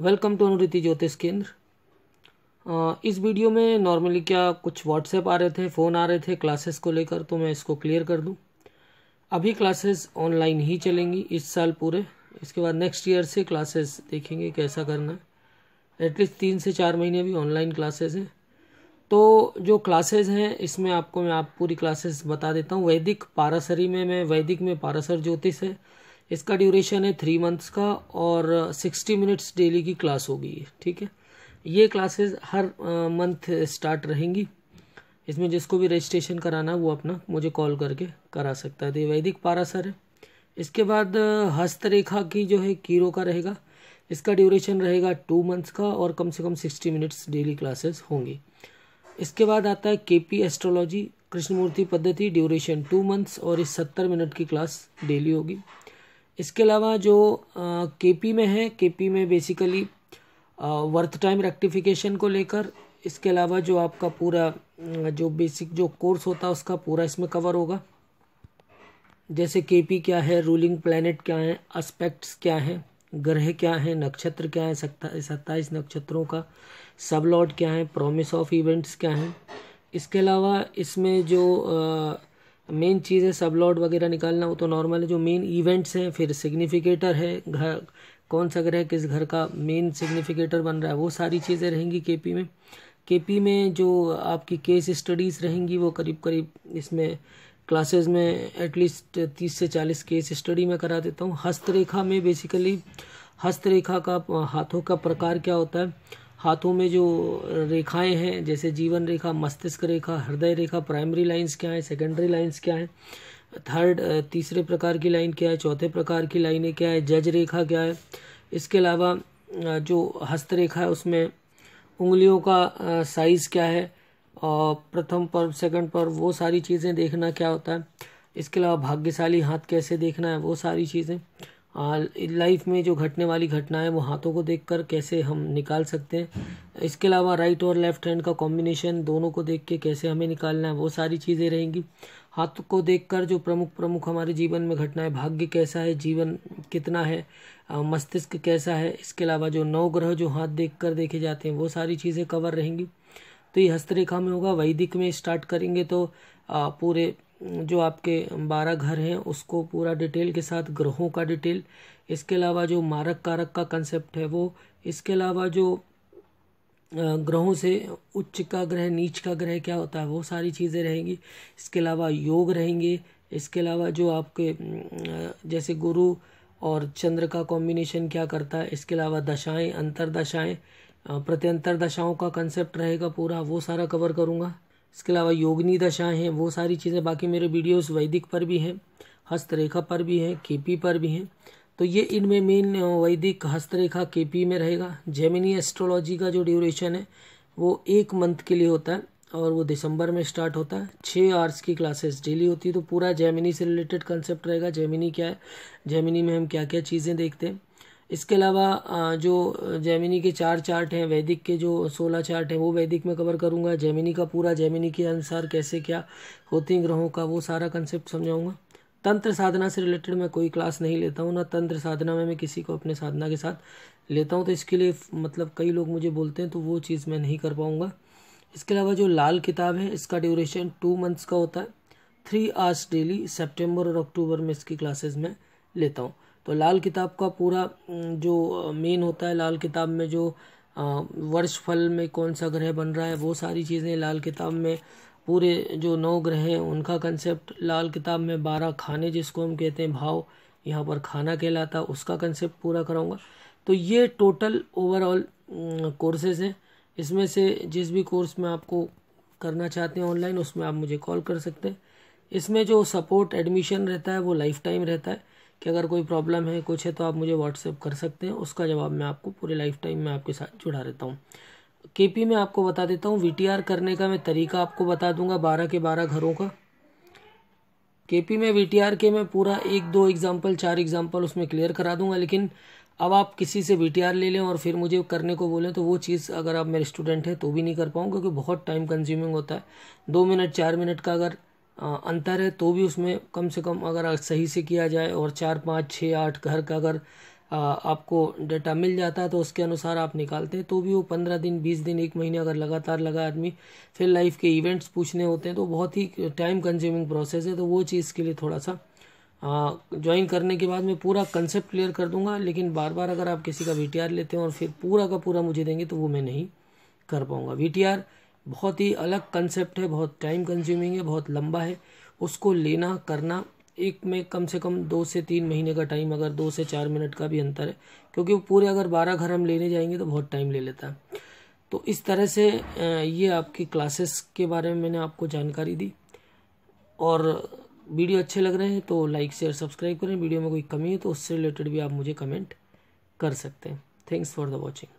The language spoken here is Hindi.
वेलकम टू अनुरीति ज्योतिष केंद्र इस वीडियो में नॉर्मली क्या कुछ व्हाट्सएप आ रहे थे फ़ोन आ रहे थे क्लासेस को लेकर तो मैं इसको क्लियर कर दूं अभी क्लासेस ऑनलाइन ही चलेंगी इस साल पूरे इसके बाद नेक्स्ट ईयर से क्लासेस देखेंगे कैसा करना है एटलीस्ट तीन से चार महीने भी ऑनलाइन क्लासेस हैं तो जो क्लासेज हैं इसमें आपको मैं आप पूरी क्लासेस बता देता हूँ वैदिक पारासरी में मैं वैदिक में पारासर ज्योतिष है इसका ड्यूरेशन है थ्री मंथ्स का और सिक्सटी मिनट्स डेली की क्लास होगी ठीक है ये क्लासेस हर मंथ स्टार्ट रहेंगी इसमें जिसको भी रजिस्ट्रेशन कराना वो अपना मुझे कॉल करके करा सकता है तो ये वैदिक पारा सर है इसके बाद हस्तरेखा की जो है कीरो का रहेगा इसका ड्यूरेशन रहेगा टू मंथ्स का और कम से कम सिक्सटी मिनट्स डेली क्लासेस होंगी इसके बाद आता है के पी एस्ट्रोलॉजी कृष्णमूर्ति पद्धति ड्यूरेशन टू मंथ्स और इस सत्तर मिनट की क्लास डेली होगी इसके अलावा जो केपी में है केपी में बेसिकली वर्थ टाइम रेक्टिफिकेशन को लेकर इसके अलावा जो आपका पूरा जो बेसिक जो कोर्स होता है उसका पूरा इसमें कवर होगा जैसे केपी क्या है रूलिंग प्लानट क्या है एस्पेक्ट्स क्या हैं ग्रह क्या हैं नक्षत्र क्या है सत्ताईस नक्षत्रों का सब लॉट क्या है प्रोमिस ऑफ इवेंट्स क्या हैं इसके अलावा इसमें जो मेन चीज़ है सब लॉड वगैरह निकालना वो तो नॉर्मल है जो मेन इवेंट्स हैं फिर सिग्निफिकेटर है घर कौन सा ग्रह किस घर का मेन सिग्निफिकेटर बन रहा है वो सारी चीज़ें रहेंगी केपी में केपी में जो आपकी केस स्टडीज़ रहेंगी वो करीब करीब इसमें क्लासेस में एटलीस्ट तीस से चालीस केस स्टडी में करा देता हूँ हस्तरेखा में बेसिकली हस्तरेखा का हाथों का प्रकार क्या होता है हाथों में जो रेखाएं हैं जैसे जीवन रेखा मस्तिष्क रेखा हृदय रेखा प्राइमरी लाइंस क्या हैं सेकेंडरी लाइंस क्या हैं थर्ड तीसरे प्रकार की लाइन क्या है चौथे प्रकार की लाइनें क्या है जज रेखा क्या है इसके अलावा जो हस्त रेखा है उसमें उंगलियों का साइज़ क्या है और प्रथम पर्व सेकंड पर्व वो सारी चीज़ें देखना क्या होता है इसके अलावा भाग्यशाली हाथ कैसे देखना है वो सारी चीज़ें लाइफ में जो घटने वाली घटना है वो हाथों को देखकर कैसे हम निकाल सकते हैं इसके अलावा राइट और लेफ्ट हैंड का कॉम्बिनेशन दोनों को देख के कैसे हमें निकालना है वो सारी चीज़ें रहेंगी हाथ को देखकर जो प्रमुख प्रमुख हमारे जीवन में घटना है भाग्य कैसा है जीवन कितना है मस्तिष्क कैसा है इसके अलावा जो नौ ग्रह जो हाथ देख कर देखे जाते हैं वो सारी चीज़ें कवर रहेंगी तो ये हस्तरेखा में होगा वैदिक में स्टार्ट करेंगे तो पूरे जो आपके बारह घर हैं उसको पूरा डिटेल के साथ ग्रहों का डिटेल इसके अलावा जो मारक कारक का कंसेप्ट है वो इसके अलावा जो ग्रहों से उच्च का ग्रह नीच का ग्रह क्या होता है वो सारी चीज़ें रहेंगी इसके अलावा योग रहेंगे इसके अलावा जो आपके जैसे गुरु और चंद्र का कॉम्बिनेशन क्या करता है इसके अलावा दशाएं अंतर दशाएं प्रत्यंतर दशाओं का कंसेप्ट रहेगा पूरा वो सारा कवर करूँगा इसके अलावा योगनी दशा है वो सारी चीज़ें बाकी मेरे वीडियोस वैदिक पर भी हैं हस्तरेखा पर भी हैं केपी पर भी हैं तो ये इनमें मेन वैदिक हस्तरेखा केपी में रहेगा जेमिनी एस्ट्रोलॉजी का जो ड्यूरेशन है वो एक मंथ के लिए होता है और वो दिसंबर में स्टार्ट होता है छः आवर्स की क्लासेस डेली होती है तो पूरा जेमिनी से रिलेटेड कंसेप्ट रहेगा जेमिनी क्या है जेमिनी में हम क्या क्या चीज़ें देखते हैं इसके अलावा जो जैमिनी के चार चार्ट हैं वैदिक के जो सोलह चार्ट हैं वो वैदिक में कवर करूँगा जैमिनी का पूरा जैमिनी के अनुसार कैसे क्या होते ग्रहों का वो सारा कंसेप्ट समझाऊंगा तंत्र साधना से रिलेटेड मैं कोई क्लास नहीं लेता हूँ ना तंत्र साधना में मैं किसी को अपने साधना के साथ लेता हूँ तो इसके लिए मतलब कई लोग मुझे बोलते हैं तो वो चीज़ मैं नहीं कर पाऊँगा इसके अलावा जो लाल किताब है इसका ड्यूरेशन टू मंथ्स का होता है थ्री आवर्स डेली सेप्टेम्बर और अक्टूबर में इसकी क्लासेज में लेता हूँ तो लाल किताब का पूरा जो मेन होता है लाल किताब में जो वर्ष फल में कौन सा ग्रह बन रहा है वो सारी चीज़ें लाल किताब में पूरे जो नौ ग्रह हैं उनका कंसेप्ट लाल किताब में बारह खाने जिसको हम कहते हैं भाव यहाँ पर खाना कहलाता उसका कंसेप्ट पूरा कराऊंगा तो ये टोटल ओवरऑल कोर्सेज हैं इसमें से जिस भी कोर्स में आपको करना चाहते हैं ऑनलाइन उसमें आप मुझे कॉल कर सकते हैं इसमें जो सपोर्ट एडमिशन रहता है वो लाइफ टाइम रहता है कि अगर कोई प्रॉब्लम है कुछ है तो आप मुझे व्हाट्सएप कर सकते हैं उसका जवाब मैं आपको पूरे लाइफ टाइम में आपके साथ जुड़ा रहता हूँ के पी में आपको बता देता हूँ आर करने का मैं तरीका आपको बता दूंगा बारह के बारह घरों का के पी में आर के मैं पूरा एक दो एग्जाम्पल चार एग्जाम्पल उसमें क्लियर करा दूंगा लेकिन अब आप किसी से आर ले लें और फिर मुझे करने को बोलें तो वो चीज़ अगर आप मेरे स्टूडेंट हैं तो भी नहीं कर पाऊँ क्योंकि बहुत टाइम कंज्यूमिंग होता है दो मिनट चार मिनट का अगर अंतर है तो भी उसमें कम से कम अगर सही से किया जाए और चार पाँच छः आठ घर का अगर आपको डाटा मिल जाता है तो उसके अनुसार आप निकालते हैं तो भी वो पंद्रह दिन बीस दिन एक महीने अगर लगातार लगा आदमी फिर लाइफ के इवेंट्स पूछने होते हैं तो बहुत ही टाइम कंज्यूमिंग प्रोसेस है तो वो चीज़ के लिए थोड़ा सा ज्वाइन करने के बाद मैं पूरा कंसेप्ट क्लियर कर दूंगा लेकिन बार बार अगर आप किसी का वी लेते हैं और फिर पूरा का पूरा मुझे देंगे तो वो मैं नहीं कर पाऊँगा वी बहुत ही अलग कंसेप्ट है बहुत टाइम कंज्यूमिंग है बहुत लंबा है उसको लेना करना एक में कम से कम दो से तीन महीने का टाइम अगर दो से चार मिनट का भी अंतर है क्योंकि वो पूरे अगर बारह घर हम लेने जाएंगे तो बहुत टाइम ले लेता है तो इस तरह से ये आपकी क्लासेस के बारे में मैंने आपको जानकारी दी और वीडियो अच्छे लग रहे हैं तो लाइक शेयर सब्सक्राइब करें वीडियो में कोई कमी है तो उससे रिलेटेड भी आप मुझे कमेंट कर सकते हैं थैंक्स फॉर द वॉचिंग